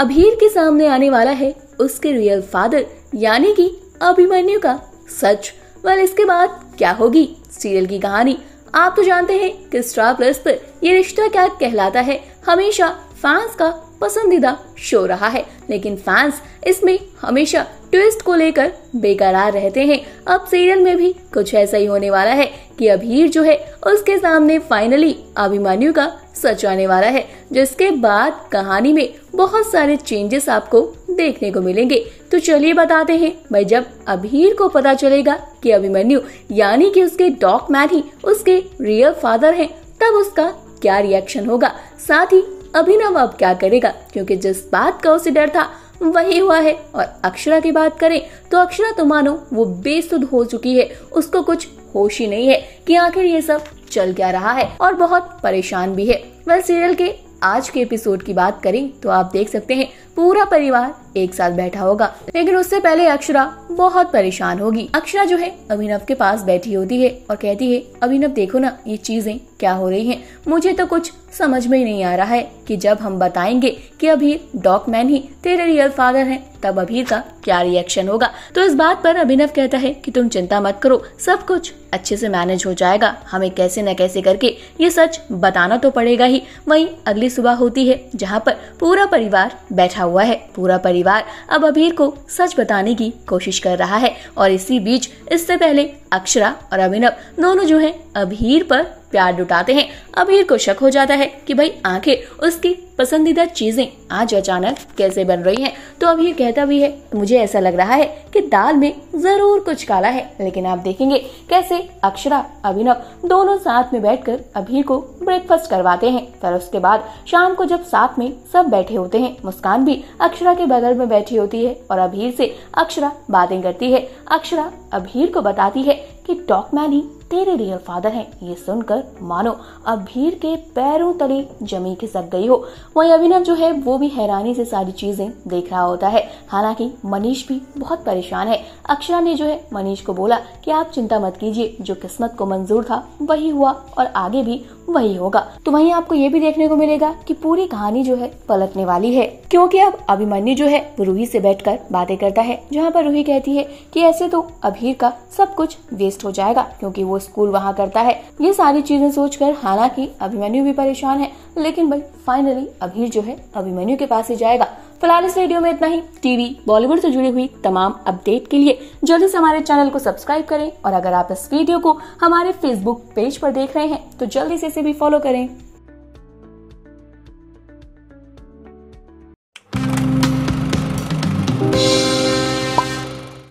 अभीर के सामने आने वाला है उसके रियल फादर यानी कि अभिमन्यु का सच वेल इसके बाद क्या होगी सीरियल की कहानी आप तो जानते हैं कि स्टार प्लस पर ये रिश्ता क्या कहलाता है हमेशा फैंस का पसंदीदा शो रहा है लेकिन फैंस इसमें हमेशा ट्विस्ट को लेकर बेकरार रहते हैं अब सीरियल में भी कुछ ऐसा ही होने वाला है कि अभीर जो है उसके सामने फाइनली अभिमन्यु का सच आने वाला है जिसके बाद कहानी में बहुत सारे चेंजेस आपको देखने को मिलेंगे तो चलिए बताते हैं भाई जब अभीर को पता चलेगा कि अभिमन्यु यानी कि उसके डॉक मैन ही उसके रियल फादर हैं तब उसका क्या रिएक्शन होगा साथ ही अभिनव अब क्या करेगा क्योंकि जिस बात का उसे डर था वही हुआ है और अक्षरा की बात करें तो अक्षरा तो मानो वो बेसुध हो चुकी है उसको कुछ होश ही नहीं है कि आखिर ये सब चल क्या रहा है और बहुत परेशान भी है वह सीरियल के आज के एपिसोड की बात करें तो आप देख सकते हैं पूरा परिवार एक साथ बैठा होगा लेकिन उससे पहले अक्षरा बहुत परेशान होगी अक्षरा जो है अभिनव के पास बैठी होती है और कहती है अभिनव देखो ना ये चीजें क्या हो रही हैं मुझे तो कुछ समझ में ही नहीं आ रहा है कि जब हम बताएंगे कि अभीर डॉकमैन ही तेरे रियल फादर हैं तब अभीर का क्या रिएक्शन होगा तो इस बात पर अभिनव कहता है कि तुम चिंता मत करो सब कुछ अच्छे से मैनेज हो जाएगा हमें कैसे न कैसे करके ये सच बताना तो पड़ेगा ही वहीं अगली सुबह होती है जहाँ पर पूरा परिवार बैठा हुआ है पूरा परिवार परिवार अब अबीर को सच बताने की कोशिश कर रहा है और इसी बीच इससे पहले अक्षरा और अभिनव दोनों जो हैं अभीर पर प्यार जुटाते हैं अभीर को शक हो जाता है कि भाई आखिर उसकी पसंदीदा चीजें आज अचानक कैसे बन रही हैं तो अभीर कहता भी है मुझे ऐसा लग रहा है कि दाल में जरूर कुछ काला है लेकिन आप देखेंगे कैसे अक्षरा अभिनव दोनों साथ में बैठकर अभीर को ब्रेकफास्ट करवाते हैं पर उसके बाद शाम को जब साथ में सब बैठे होते हैं मुस्कान भी अक्षरा के बगल में बैठी होती है और अभीर से अक्षरा बातें करती है अक्षरा अभीर को बताती है कि डॉकमैन ही तेरे रियल फादर हैं ये सुनकर मानो अभीर के पैरों तले जमी खिसक गई हो वहीं अभिनव जो है वो भी हैरानी से सारी चीजें देख रहा होता है हालांकि मनीष भी बहुत परेशान है अक्षरा ने जो है मनीष को बोला कि आप चिंता मत कीजिए जो किस्मत को मंजूर था वही हुआ और आगे भी वही होगा तो वहीं आपको ये भी देखने को मिलेगा कि पूरी कहानी जो है पलटने वाली है क्योंकि अब अभिमन्यु जो है वो रूही से बैठकर बातें करता है जहाँ पर रूही कहती है कि ऐसे तो अभीर का सब कुछ वेस्ट हो जाएगा क्योंकि वो स्कूल वहाँ करता है ये सारी चीजें सोचकर हालांकि अभिमन्यु भी परेशान है लेकिन भाई फाइनली अभीर जो है अभिमन्यु के पास ही जाएगा फिलहाल इस वीडियो में इतना ही टीवी बॉलीवुड से जुड़ी हुई तमाम अपडेट के लिए जल्दी से हमारे चैनल को सब्सक्राइब करें और अगर आप इस वीडियो को हमारे फेसबुक पेज पर देख रहे हैं तो जल्दी से इसे भी फॉलो करें